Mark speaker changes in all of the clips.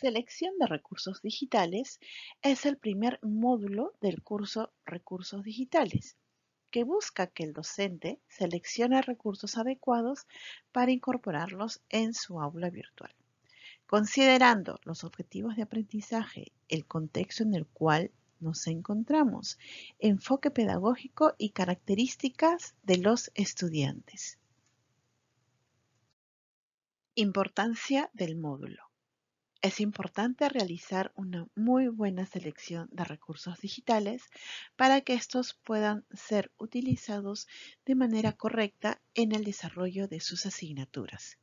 Speaker 1: Selección de recursos digitales es el primer módulo del curso Recursos Digitales, que busca que el docente seleccione recursos adecuados para incorporarlos en su aula virtual. Considerando los objetivos de aprendizaje, el contexto en el cual nos encontramos, enfoque pedagógico y características de los estudiantes. Importancia del módulo. Es importante realizar una muy buena selección de recursos digitales para que estos puedan ser utilizados de manera correcta en el desarrollo de sus asignaturas,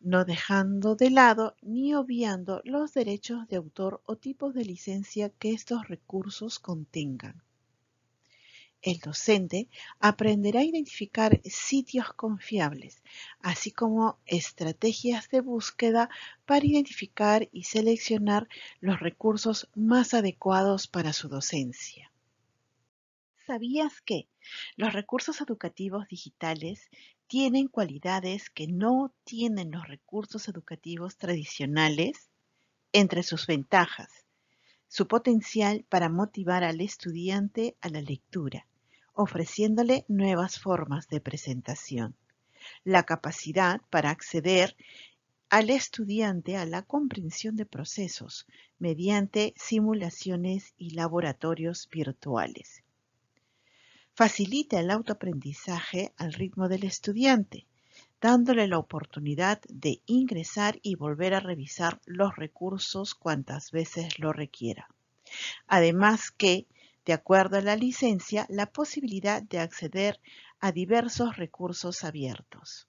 Speaker 1: no dejando de lado ni obviando los derechos de autor o tipos de licencia que estos recursos contengan el docente aprenderá a identificar sitios confiables, así como estrategias de búsqueda para identificar y seleccionar los recursos más adecuados para su docencia. ¿Sabías que los recursos educativos digitales tienen cualidades que no tienen los recursos educativos tradicionales? Entre sus ventajas, su potencial para motivar al estudiante a la lectura, ofreciéndole nuevas formas de presentación, la capacidad para acceder al estudiante a la comprensión de procesos mediante simulaciones y laboratorios virtuales. Facilita el autoaprendizaje al ritmo del estudiante, dándole la oportunidad de ingresar y volver a revisar los recursos cuantas veces lo requiera. Además que de acuerdo a la licencia, la posibilidad de acceder a diversos recursos abiertos.